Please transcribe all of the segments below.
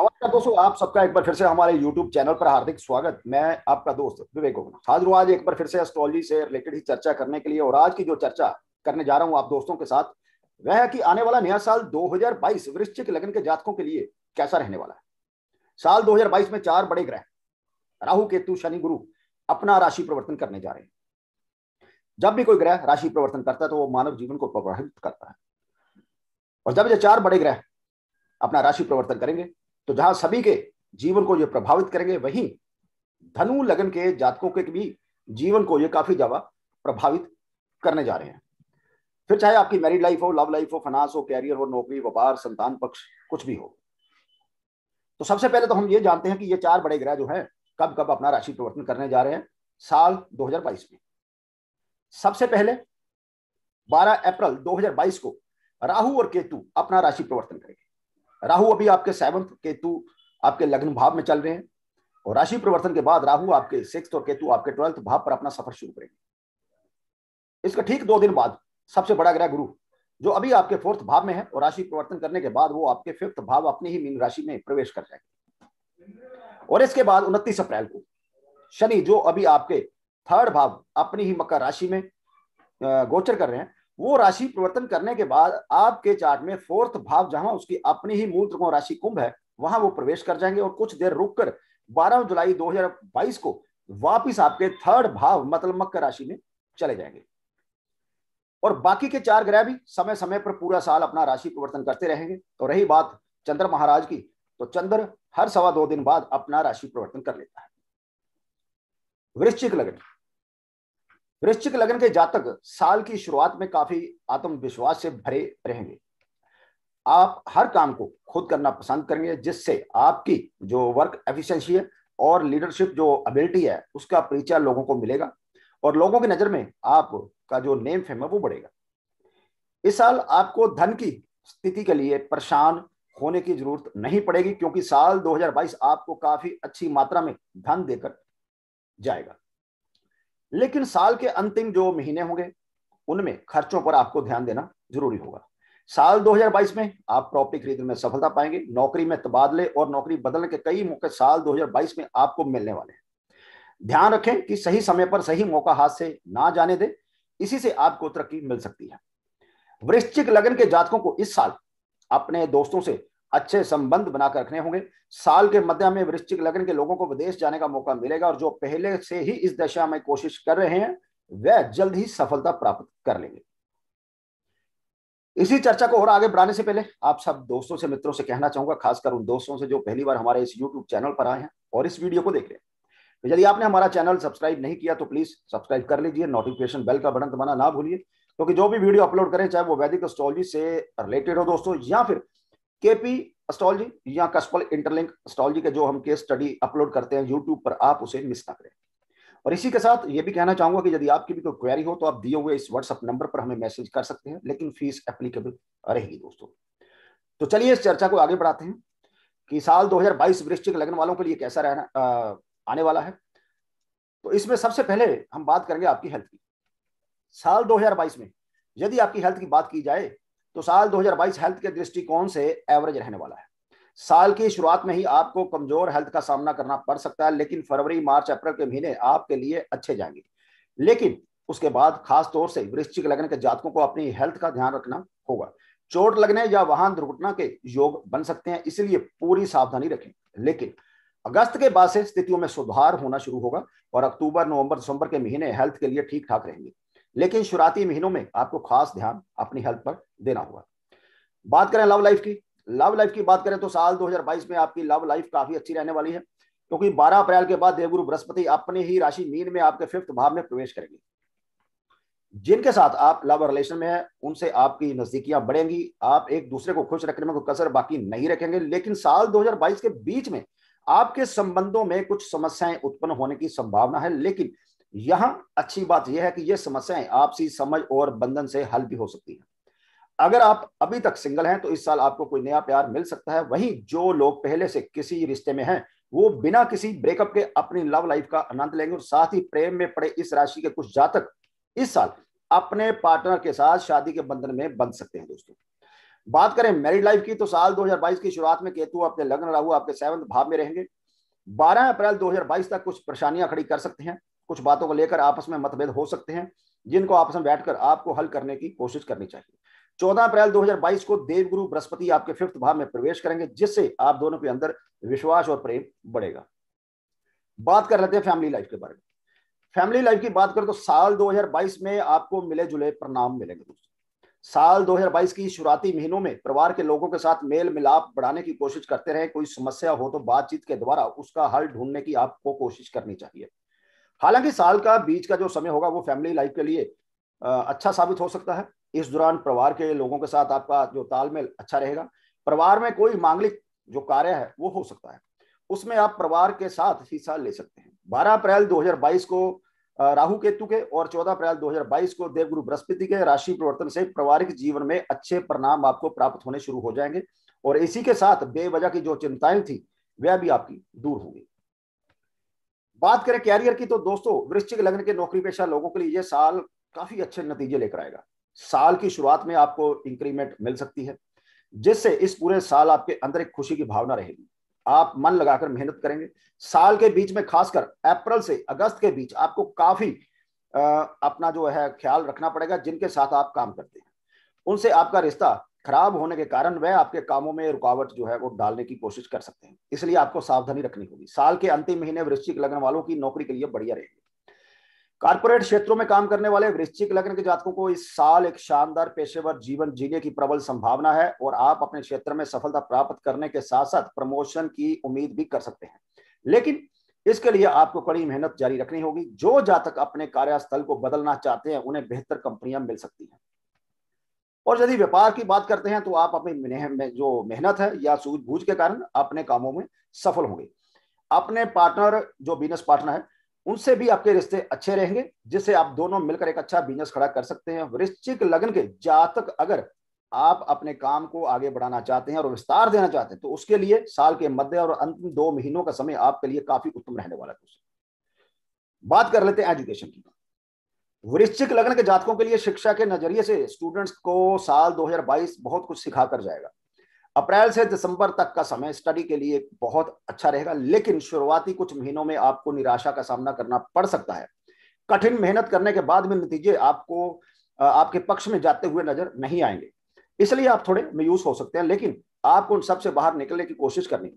नमस्कार दोस्तों आप सबका एक बार फिर से हमारे YouTube चैनल पर हार्दिक स्वागत मैं आपका दोस्त विवेक हाजिर हूँ आज एक बार फिर से एस्ट्रोलॉजी से रिलेटेड ही चर्चा करने के लिए और आज की जो चर्चा करने जा रहा हूँ आप दोस्तों के साथ वह है कि आने वाला नया साल 2022 वृश्चिक लग्न के जातकों के लिए कैसा रहने वाला है साल 2022 में चार बड़े ग्रह राहु केतु शनि गुरु अपना राशि प्रवर्तन करने जा रहे हैं जब भी कोई ग्रह राशि प्रवर्तन करता है तो वो मानव जीवन को प्रभावित करता है और जब ये चार बड़े ग्रह अपना राशि प्रवर्तन करेंगे तो जहां सभी के जीवन को ये प्रभावित करेंगे वहीं धनु लगन के जातकों के भी जीवन को ये काफी ज्यादा प्रभावित करने जा रहे हैं फिर चाहे आपकी मैरिड लाइफ हो लव लाइफ हो फनास हो कैरियर हो नौकरी व्यापार संतान पक्ष कुछ भी हो तो सबसे पहले तो हम ये जानते हैं कि ये चार बड़े ग्रह जो हैं कब कब अपना राशि परिवर्तन करने जा रहे हैं साल 2022 में सबसे पहले 12 अप्रैल 2022 को राहु और केतु अपना राशि परिवर्तन करेंगे राहु अभी आपके सेवंथ केतु आपके लग्न भाव में चल रहे हैं और राशि परिवर्तन के बाद राहु आपके सिक्स और केतु आपके ट्वेल्थ भाव पर अपना सफर शुरू करेंगे इसका ठीक दो दिन बाद सबसे बड़ा ग्रह गुरु जो अभी आपके फोर्थ भाव में है और राशि परिवर्तन करने के बाद वो आपके फिफ्थ भाव अपनी ही मीन राशि में प्रवेश कर जाएंगे और इसके बाद उनतीस अप्रैल को शनि जो अभी आपके थर्ड भाव अपनी ही मकर राशि में गोचर कर रहे हैं वो राशि परिवर्तन करने के बाद आपके चार्ट में फोर्थ भाव जहां उसकी अपनी ही मूल त्रिकोण राशि कुंभ है वहां वो प्रवेश कर जाएंगे और कुछ देर रुककर 12 जुलाई 2022 को वापिस आपके थर्ड भाव मतलब मकर राशि में चले जाएंगे और बाकी के चार ग्रह भी समय समय पर पूरा साल अपना राशि परिवर्तन करते रहेंगे तो रही बात चंद्र महाराज की तो चंद्र हर सवा दो दिन बाद अपना राशि परिवर्तन कर लेता है वृश्चिक लग्न वृश्चिक लगन के जातक साल की शुरुआत में काफी आत्मविश्वास से भरे रहेंगे आप हर काम को खुद करना पसंद करेंगे जिससे आपकी जो वर्क एफिशिएंसी है और लीडरशिप जो एबिलिटी है उसका परिचय लोगों को मिलेगा और लोगों की नजर में आपका जो नेम फेम है वो बढ़ेगा इस साल आपको धन की स्थिति के लिए परेशान होने की जरूरत नहीं पड़ेगी क्योंकि साल 2022 आपको काफी अच्छी मात्रा में धन देकर जाएगा लेकिन साल के अंतिम जो महीने होंगे उनमें खर्चों पर आपको ध्यान देना जरूरी होगा साल 2022 में आप प्रॉपर्टी खरीदने में सफलता पाएंगे नौकरी में तबादले और नौकरी बदलने के कई मौके साल 2022 में आपको मिलने वाले हैं ध्यान रखें कि सही समय पर सही मौका हाथ से ना जाने दें इसी से आपको तरक्की मिल सकती है वृश्चिक लगन के जातकों को इस साल अपने दोस्तों से अच्छे संबंध बनाकर रखने होंगे साल के मध्य में वृश्चिक लगन के लोगों को विदेश जाने का मौका मिलेगा और जो पहले से ही इस दशा में कोशिश कर रहे हैं वह जल्द ही सफलता प्राप्त कर लेंगे इसी चर्चा को और आगे बढ़ाने से पहले आप सब दोस्तों से मित्रों से कहना चाहूंगा खासकर उन दोस्तों से जो पहली बार हमारे इस यूट्यूब चैनल पर आए हैं और इस वीडियो को देख रहे हैं तो यदि आपने हमारा चैनल सब्सक्राइब नहीं किया तो प्लीज सब्सक्राइब कर लीजिए नोटिफिकेशन बेल का बटन दबाना ना भूलिए क्योंकि तो जो भी वीडियो अपलोड करें चाहे वो वैदिक एस्ट्रोलॉजी से रिलेटेड हो दोस्तों या फिर केपी एस्ट्रोलॉजी या कस्पल इंटरलिंक एस्ट्रोलॉजी के जो हम केस स्टडी अपलोड करते हैं यूट्यूब पर आप उसे मिस ना करें और इसी के साथ ये भी कहना चाहूंगा कि यदि आपकी भी कोई क्वेरी हो तो आप दिए हुए इस व्हाट्सअप नंबर पर हमें मैसेज कर सकते हैं लेकिन फीस एप्लीकेबल रहेगी दोस्तों तो चलिए इस चर्चा को आगे बढ़ाते हैं कि साल 2022 वृश्चिक लगन वालों के लिए कैसा रहना आने वाला है तो इसमें सबसे पहले हम बात करेंगे आपकी हेल्थ की साल 2022 में यदि आपकी हेल्थ की बात की जाए तो साल 2022 हेल्थ के दृष्टिकोण से एवरेज रहने वाला है साल की शुरुआत में ही आपको कमजोर हेल्थ का सामना करना पड़ सकता है लेकिन फरवरी मार्च अप्रैल के महीने आपके लिए अच्छे जाएंगे लेकिन उसके बाद खास तौर से वृश्चिक लगन के जातकों को अपनी हेल्थ का ध्यान रखना होगा चोट लगने या वाहन दुर्घटना के योग बन सकते हैं इसलिए पूरी सावधानी रखें लेकिन अगस्त के बाद से स्थितियों में सुधार होना शुरू होगा और अक्टूबर नवंबर दिसंबर के महीने हेल्थ के लिए ठीक ठाक रहेंगे लेकिन शुरुआती महीनों में आपको खास ध्यान अपनी हेल्थ पर देना होगा बात करें लव लाइफ की लव लाइफ की बात करें तो साल 2022 में आपकी लव लाइफ काफी अच्छी रहने वाली है क्योंकि 12 अप्रैल के बाद देवगुरु बृहस्पति अपनी ही राशि मीन में आपके फिफ्थ भाव में प्रवेश करेंगे जिनके साथ आप लव रिलेशन में हैं उनसे आपकी नजदीकियां बढ़ेंगी आप एक दूसरे को खुश रखने में कोई कसर बाकी नहीं रखेंगे लेकिन साल 2022 के बीच में आपके संबंधों में कुछ समस्याएं उत्पन्न होने की संभावना है लेकिन यहां अच्छी बात यह है कि ये समस्याएं आपसी समझ और बंधन से हल भी हो सकती है अगर आप अभी तक सिंगल हैं तो इस साल आपको कोई नया प्यार मिल सकता है वहीं जो लोग पहले से किसी रिश्ते में हैं वो बिना किसी ब्रेकअप के अपनी लव लाइफ का आनंद लेंगे और साथ ही प्रेम में पड़े इस राशि के कुछ जातक इस साल अपने पार्टनर के साथ शादी के बंधन में बंध सकते हैं दोस्तों बात करें मैरिड लाइफ की तो साल 2022 की शुरुआत में केतु अपने लग्न राहु आपके सेवंथ भाव में रहेंगे 12 अप्रैल 2022 तक कुछ परेशानियां खड़ी कर सकते हैं कुछ बातों को लेकर आपस में मतभेद हो सकते हैं जिनको आपस में बैठकर आपको हल करने की कोशिश करनी चाहिए 14 अप्रैल 2022 को देवगुरु बृहस्पति आपके फिफ्थ भाव में प्रवेश करेंगे जिससे आप दोनों के अंदर विश्वास और प्रेम बढ़ेगा बात कर लेते हैं फैमिली लाइफ के बारे में फैमिली लाइफ की बात करें तो साल 2022 में आपको मिले जुले परिणाम मिलेंगे दोस्तों साल 2022 की शुरुआती महीनों में परिवार के लोगों के साथ मेल मिलाप बढ़ाने की कोशिश करते रहे कोई समस्या हो तो बातचीत के द्वारा उसका हल ढूंढने की आपको कोशिश करनी चाहिए हालांकि साल का बीच का जो समय होगा वो फैमिली लाइफ के लिए अच्छा साबित हो सकता है इस दौरान परिवार के लोगों के साथ आपका जो तालमेल अच्छा रहेगा परिवार में कोई मांगलिक जो कार्य है वो हो सकता है उसमें आप परिवार के साथ हिस्सा ले सकते हैं 12 अप्रैल 2022 को राहु केतु के और 14 अप्रैल 2022 को देवगुरु बृहस्पति के राशि परिवर्तन से पारिवारिक जीवन में अच्छे परिणाम आपको प्राप्त होने शुरू हो जाएंगे और इसी के साथ बेवजह की जो चिंताएं थी वह भी आपकी दूर होंगी बात करें कैरियर की तो दोस्तों वृश्चिक लग्न के नौकरी पेशा लोगों के लिए यह साल काफी अच्छे नतीजे लेकर आएगा साल की शुरुआत में आपको इंक्रीमेंट मिल सकती है जिससे इस पूरे साल आपके अंदर एक खुशी की भावना रहेगी आप मन लगाकर मेहनत करेंगे साल के बीच में खासकर अप्रैल से अगस्त के बीच आपको काफी अपना जो है ख्याल रखना पड़ेगा जिनके साथ आप काम करते हैं उनसे आपका रिश्ता खराब होने के कारण वह आपके कामों में रुकावट जो है वो डालने की कोशिश कर सकते हैं इसलिए आपको सावधानी रखनी होगी साल के अंतिम महीने वृश्चिक लगन वालों की नौकरी के लिए बढ़िया रहेगी कारपोरेट क्षेत्रों में काम करने वाले वृश्चिक लग्न के जातकों को इस साल एक शानदार पेशेवर जीवन जीने की प्रबल संभावना है और आप अपने क्षेत्र में सफलता प्राप्त करने के साथ साथ प्रमोशन की उम्मीद भी कर सकते हैं लेकिन इसके लिए आपको कड़ी मेहनत जारी रखनी होगी जो जातक अपने कार्यस्थल को बदलना चाहते हैं उन्हें बेहतर कंपनियां मिल सकती हैं और यदि व्यापार की बात करते हैं तो आप अपनी जो मेहनत है या सूझबूझ के कारण अपने कामों में सफल होंगे अपने पार्टनर जो बिजनेस पार्टनर है उनसे भी आपके रिश्ते अच्छे रहेंगे जिससे आप दोनों मिलकर एक अच्छा बिजनेस खड़ा कर सकते हैं वृश्चिक लगन के जातक अगर आप अपने काम को आगे बढ़ाना चाहते हैं और विस्तार देना चाहते हैं तो उसके लिए साल के मध्य और अंतिम दो महीनों का समय आपके लिए काफी उत्तम रहने वाला है बात कर लेते हैं एजुकेशन की वृश्चिक लग्न के जातकों के लिए शिक्षा के नजरिए से स्टूडेंट्स को साल 2022 बहुत कुछ सिखा कर जाएगा अप्रैल से दिसंबर तक का समय स्टडी के लिए बहुत अच्छा रहेगा लेकिन शुरुआती कुछ महीनों में आपको निराशा का सामना करना पड़ सकता है कठिन मेहनत करने के बाद में नतीजे आपको आपके पक्ष में जाते हुए नजर नहीं आएंगे इसलिए आप थोड़े मयूस हो सकते हैं लेकिन आपको उन सबसे बाहर निकलने की कोशिश करनी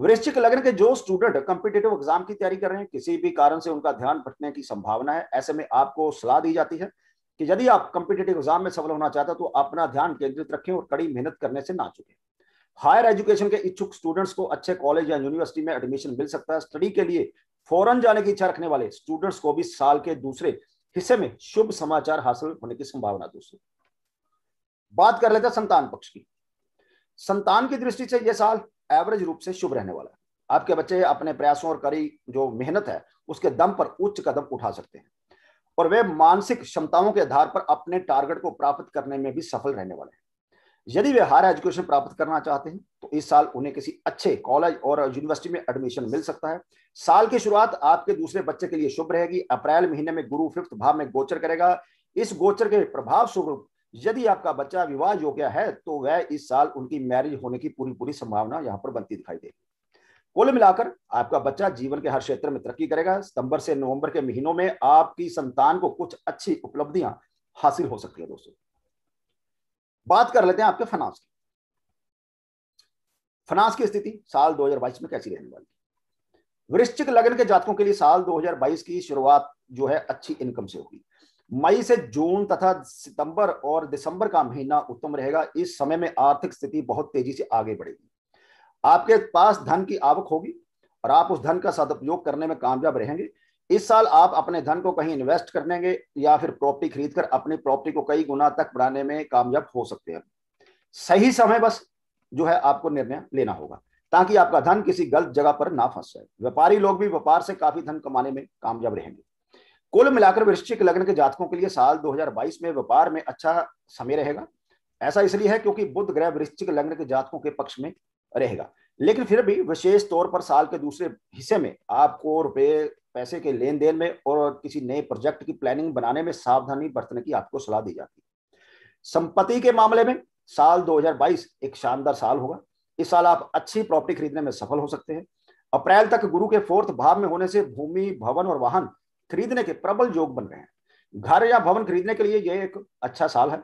वृश्चिक लग्न के जो स्टूडेंट कॉम्पिटेटिव एग्जाम की तैयारी कर रहे हैं किसी भी कारण से उनका ध्यान भटने की संभावना है ऐसे में आपको सलाह दी जाती है कि यदि आप कॉम्पिटेटिव एग्जाम में सफल होना चाहते हैं तो अपना ध्यान केंद्रित रखें और कड़ी मेहनत करने से ना चुके हायर एजुकेशन के इच्छुक स्टूडेंट्स को अच्छे कॉलेज या यूनिवर्सिटी में एडमिशन मिल सकता है स्टडी के लिए फॉरन जाने की इच्छा रखने वाले स्टूडेंट्स को भी साल के दूसरे हिस्से में शुभ समाचार हासिल होने की संभावना दूसरी बात कर लेते हैं संतान पक्ष की संतान की दृष्टि से यह साल एवरेज रूप से शुभ रहने वाला है आपके बच्चे अपने प्रयासों और करी जो मेहनत है उसके दम पर उच्च कदम उठा सकते हैं और वे मानसिक क्षमताओं के आधार पर अपने टारगेट को प्राप्त करने में भी सफल रहने वाले हैं यदि वे हायर एजुकेशन प्राप्त करना चाहते हैं तो इस साल उन्हें किसी अच्छे कॉलेज और यूनिवर्सिटी में एडमिशन मिल सकता है साल की शुरुआत आपके दूसरे बच्चे के लिए शुभ रहेगी अप्रैल महीने में गुरु फिफ्थ भाव में गोचर करेगा इस गोचर के प्रभाव स्वरूप यदि आपका बच्चा विवाह योग्य है तो वह इस साल उनकी मैरिज होने की पूरी पूरी संभावना यहाँ पर बनती दिखाई देगी कुल मिलाकर आपका बच्चा जीवन के हर क्षेत्र में तरक्की करेगा सितंबर से नवंबर के महीनों में आपकी संतान को कुछ अच्छी उपलब्धियां हासिल हो सकती है दोस्तों बात कर लेते हैं आपके फनास की फाइनांस की स्थिति साल 2022 में कैसी रहने वाली वृश्चिक लगन के जातकों के लिए साल 2022 की शुरुआत जो है अच्छी इनकम से होगी मई से जून तथा सितंबर और दिसंबर का महीना उत्तम रहेगा इस समय में आर्थिक स्थिति बहुत तेजी से आगे बढ़ेगी आपके पास धन की आवक होगी और आप उस धन का सदुपयोग करने में कामयाब रहेंगे इस साल आप अपने धन को कहीं इन्वेस्ट करने या फिर प्रॉपर्टी खरीद कर अपनी प्रॉपर्टी को कई गुना तक बढ़ाने में कामयाब हो सकते हैं सही समय बस जो है आपको निर्णय लेना होगा ताकि आपका धन किसी गलत जगह पर ना फंस जाए व्यापारी लोग भी व्यापार से काफी धन कमाने में कामयाब रहेंगे कुल मिलाकर वृश्चिक लग्न के जातकों के लिए साल 2022 में व्यापार में अच्छा समय रहेगा ऐसा इसलिए है क्योंकि बुद्ध ग्रह वृश्चिक लग्न के जातकों के पक्ष में रहेगा लेकिन फिर भी विशेष तौर पर साल के दूसरे हिस्से में आपको रुपये पैसे के लेन देन में और किसी नए प्रोजेक्ट की प्लानिंग बनाने में सावधानी बरतने की आपको सलाह दी जाती है संपत्ति के मामले में साल 2022 एक शानदार साल होगा इस साल आप अच्छी प्रॉपर्टी खरीदने में सफल हो सकते हैं अप्रैल तक गुरु के फोर्थ भाव में होने से भूमि भवन और वाहन खरीदने के प्रबल योग बन रहे हैं घर या भवन खरीदने के लिए यह एक अच्छा साल है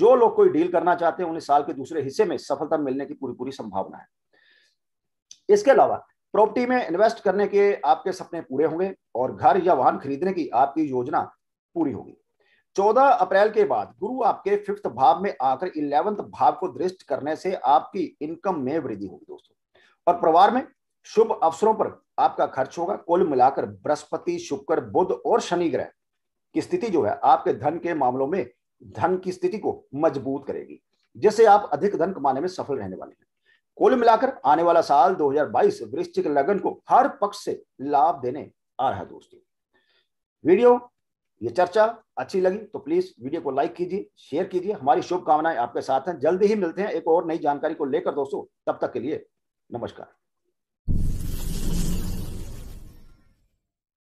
जो लोग कोई डील करना चाहते हैं उन्हें साल के दूसरे हिस्से में सफलता मिलने की पूरी पूरी संभावना है इसके अलावा प्रॉपर्टी में इन्वेस्ट करने के आपके सपने पूरे होंगे और घर या वाहन खरीदने की आपकी योजना पूरी होगी 14 अप्रैल के बाद गुरु आपके फिफ्थ भाव में आकर इलेवंथ भाव को दृष्ट करने से आपकी इनकम में वृद्धि होगी दोस्तों और परिवार में शुभ अवसरों पर आपका खर्च होगा कुल मिलाकर बृहस्पति शुक्र बुध और शनि ग्रह की स्थिति जो है आपके धन के मामलों में धन की स्थिति को मजबूत करेगी जिससे आप अधिक धन कमाने में सफल रहने वाले हैं कुल मिलाकर आने वाला साल 2022 वृश्चिक लगन को हर पक्ष से लाभ देने आ रहा है दोस्तों वीडियो ये चर्चा अच्छी लगी तो प्लीज वीडियो को लाइक कीजिए शेयर कीजिए हमारी शुभकामनाएं आपके साथ हैं जल्दी ही मिलते हैं एक और नई जानकारी को लेकर दोस्तों तब तक के लिए नमस्कार